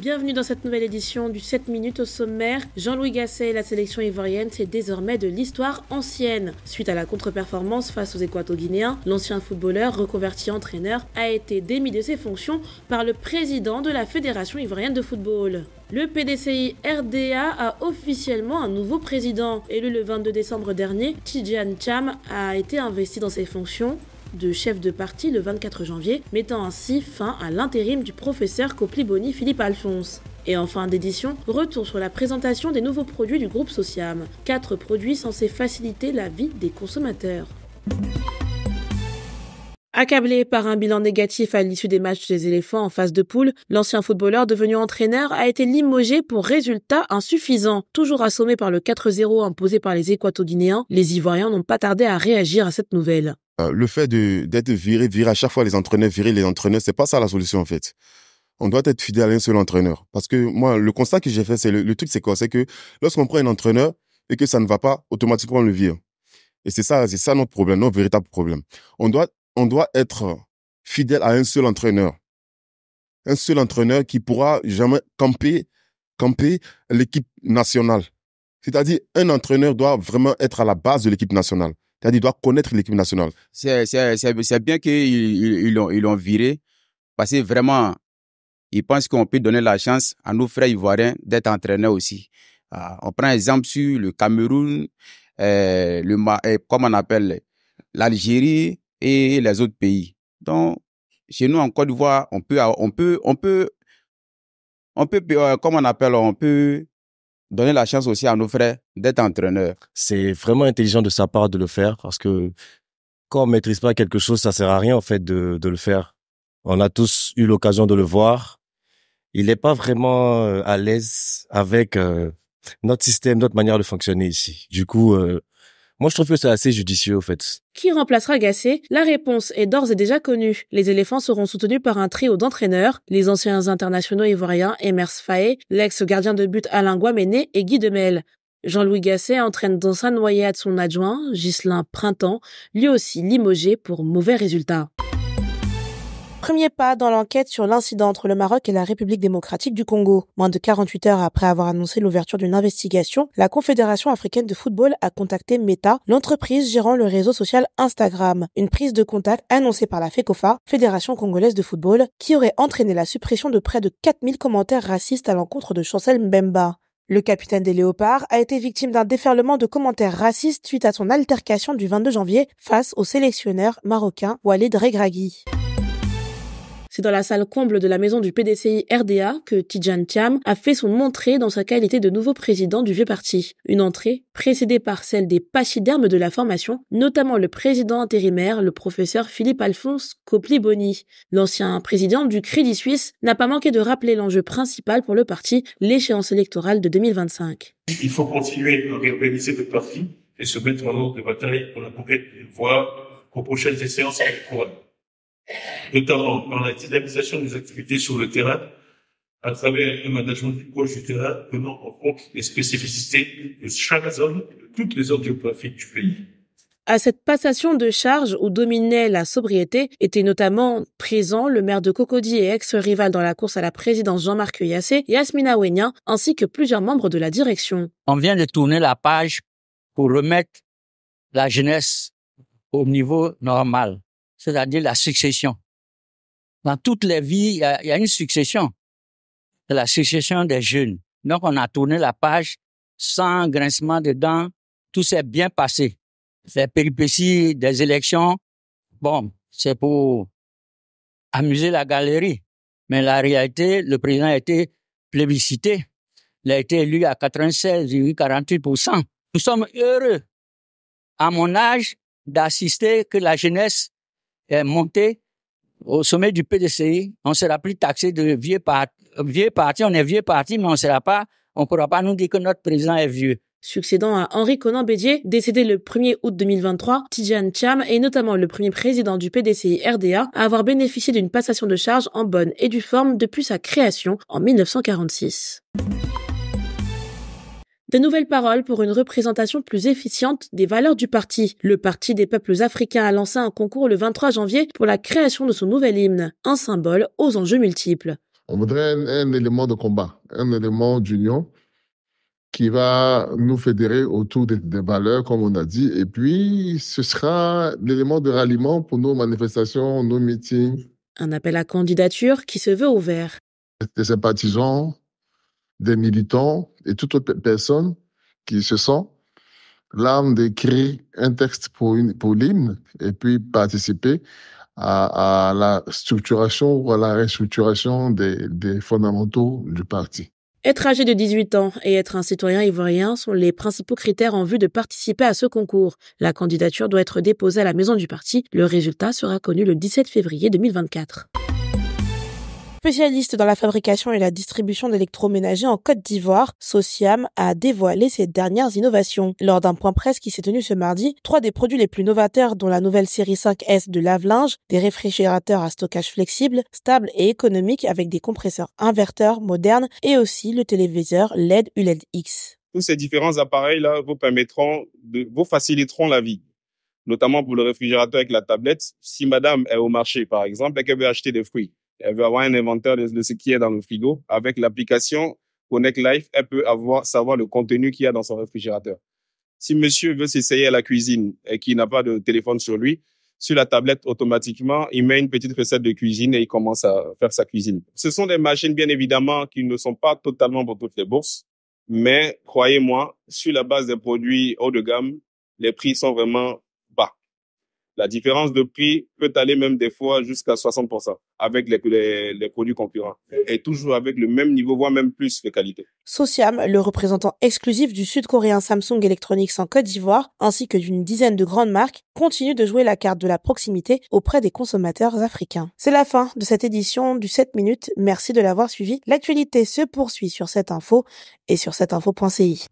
Bienvenue dans cette nouvelle édition du 7 minutes au sommaire. Jean-Louis Gasset la sélection ivoirienne, c'est désormais de l'histoire ancienne. Suite à la contre-performance face aux Équato-Guinéens, l'ancien footballeur reconverti entraîneur a été démis de ses fonctions par le président de la Fédération ivoirienne de football. Le PDCI RDA a officiellement un nouveau président. Élu le 22 décembre dernier, Tijian Cham a été investi dans ses fonctions de chef de parti le 24 janvier, mettant ainsi fin à l'intérim du professeur Copliboni Philippe Alphonse. Et en fin d'édition, retour sur la présentation des nouveaux produits du groupe Sociam, quatre produits censés faciliter la vie des consommateurs. Accablé par un bilan négatif à l'issue des matchs des éléphants en phase de poule, l'ancien footballeur devenu entraîneur a été limogé pour résultat insuffisant. Toujours assommé par le 4-0 imposé par les Équato-Guinéens, les Ivoiriens n'ont pas tardé à réagir à cette nouvelle. Euh, le fait d'être viré, viré à chaque fois les entraîneurs, virer les entraîneurs, c'est pas ça la solution en fait. On doit être fidèle à un seul entraîneur. Parce que moi, le constat que j'ai fait, c'est le, truc, c'est quoi C'est que lorsqu'on prend un entraîneur et que ça ne va pas, automatiquement on le vire. Et c'est ça, c'est ça notre problème, notre véritable problème. On doit, on doit être fidèle à un seul entraîneur. Un seul entraîneur qui pourra jamais camper, camper l'équipe nationale. C'est-à-dire, un entraîneur doit vraiment être à la base de l'équipe nationale cest à il doit connaître l'équipe nationale. C'est, bien qu'ils ils, l'ont, viré parce que vraiment, ils pensent qu'on peut donner la chance à nos frères ivoiriens d'être entraîneurs aussi. Ah, on prend exemple sur le Cameroun, euh, le, eh, comment on appelle, l'Algérie et les autres pays. Donc, chez nous en Côte d'Ivoire, on peut, on peut, on peut, on peut, euh, comment on appelle, on peut donner la chance aussi à nos frères d'être entraîneurs. C'est vraiment intelligent de sa part de le faire parce que quand on maîtrise pas quelque chose, ça sert à rien en fait de, de le faire. On a tous eu l'occasion de le voir. Il n'est pas vraiment euh, à l'aise avec euh, notre système, notre manière de fonctionner ici. Du coup, euh, moi, je trouve que c'est assez judicieux, au fait. Qui remplacera Gasset La réponse est d'ores et déjà connue. Les éléphants seront soutenus par un trio d'entraîneurs, les anciens internationaux ivoiriens Emers Faé, l'ex-gardien de but Alain Guaméné et Guy Demel. Jean-Louis Gasset entraîne dans sa noyade son adjoint, Ghislain Printemps, lui aussi limogé pour mauvais résultats premier pas dans l'enquête sur l'incident entre le Maroc et la République démocratique du Congo. Moins de 48 heures après avoir annoncé l'ouverture d'une investigation, la Confédération africaine de football a contacté Meta, l'entreprise gérant le réseau social Instagram. Une prise de contact annoncée par la FECOFA, Fédération congolaise de football, qui aurait entraîné la suppression de près de 4000 commentaires racistes à l'encontre de Chancel Mbemba. Le capitaine des Léopards a été victime d'un déferlement de commentaires racistes suite à son altercation du 22 janvier face au sélectionneur marocain Walid Regragui. C'est dans la salle comble de la maison du PDCI RDA que tijan Tiam a fait son entrée dans sa qualité de nouveau président du vieux parti. Une entrée précédée par celle des pachydermes de la formation, notamment le président intérimaire, le professeur Philippe Alphonse Copliboni. L'ancien président du Crédit Suisse n'a pas manqué de rappeler l'enjeu principal pour le parti, l'échéance électorale de 2025. Il faut continuer à réorganiser le parti et se mettre en ordre de bataille pour la conquête aux prochaines séances électorales notamment dans la dynamisation des activités sur le terrain, à travers un management du coach du terrain tenant en compte les spécificités de chaque zone de toutes les zones géographiques du pays. À cette passation de charge où dominait la sobriété était notamment présent le maire de Cocody et ex-rival dans la course à la présidence Jean-Marc Yassé, Yasmina Wenya, ainsi que plusieurs membres de la direction. On vient de tourner la page pour remettre la jeunesse au niveau normal c'est-à-dire la succession. Dans toutes les vies, il y, a, une succession. C'est la succession des jeunes. Donc, on a tourné la page sans grincement de dents. Tout s'est bien passé. Les péripéties des élections, bon, c'est pour amuser la galerie. Mais la réalité, le président a été plébiscité. Il a été élu à 96, 48%. Nous sommes heureux, à mon âge, d'assister que la jeunesse est monté au sommet du PDCI. On ne sera plus taxé de vieux, par, parti. On est vieux parti, mais on ne sera pas, on pourra pas nous dire que notre président est vieux. Succédant à Henri Conan Bédier, décédé le 1er août 2023, Tijan Cham est notamment le premier président du PDCI RDA à avoir bénéficié d'une passation de charge en bonne et due forme depuis sa création en 1946. Des nouvelles paroles pour une représentation plus efficiente des valeurs du parti. Le Parti des peuples africains a lancé un concours le 23 janvier pour la création de son nouvel hymne, un symbole aux enjeux multiples. On voudrait un, élément de combat, un élément d'union qui va nous fédérer autour des, valeurs, comme on a dit. Et puis, ce sera l'élément de ralliement pour nos manifestations, nos meetings. Un appel à candidature qui se veut ouvert. Des sympathisants des militants et toute personne qui se sent l'âme d'écrire un texte pour, une, pour l'hymne et puis participer à, la structuration ou à la restructuration des fondamentaux du parti. Être âgé de 18 ans et être un citoyen ivoirien sont les principaux critères en vue de participer à ce concours. La candidature doit être déposée à la maison du parti. Le résultat sera connu le 17 février 2024. Spécialiste dans la fabrication et la distribution d'électroménagers en Côte d'Ivoire, Sociam a dévoilé ses dernières innovations. Lors d'un point presse qui s'est tenu ce mardi, trois des produits les plus novateurs dont la nouvelle série 5S de lave-linge, des réfrigérateurs à stockage flexible, stable et économique avec des compresseurs inverteurs modernes et aussi le téléviseur LED ULED X. Tous ces différents appareils-là vous permettront, de, vous faciliteront la vie notamment pour le réfrigérateur avec la tablette. Si madame est au marché, par exemple, et qu'elle veut acheter des fruits, elle veut avoir un inventaire de, ce qui est dans le frigo. Avec l'application Connect Life, elle peut avoir, savoir le contenu qu'il y a dans son réfrigérateur. Si monsieur veut s'essayer à la cuisine et qu'il n'a pas de téléphone sur lui, sur la tablette automatiquement, il met une petite recette de cuisine et il commence à faire sa cuisine. Ce sont des machines, bien évidemment, qui ne sont pas totalement pour toutes les bourses, mais croyez-moi, sur la base des produits haut de gamme, les prix sont vraiment la différence de prix peut aller même des fois jusqu'à 60% avec les, produits concurrents et toujours avec le même niveau, voire même plus de qualité. Sociam, le représentant exclusif du sud-coréen Samsung Electronics en Côte d'Ivoire, ainsi que d'une dizaine de grandes marques, continue de jouer la carte de la proximité auprès des consommateurs africains. C'est la fin de cette édition du 7 minutes. Merci de l'avoir suivi. L'actualité se poursuit sur cette info et sur cetteinfo.ci.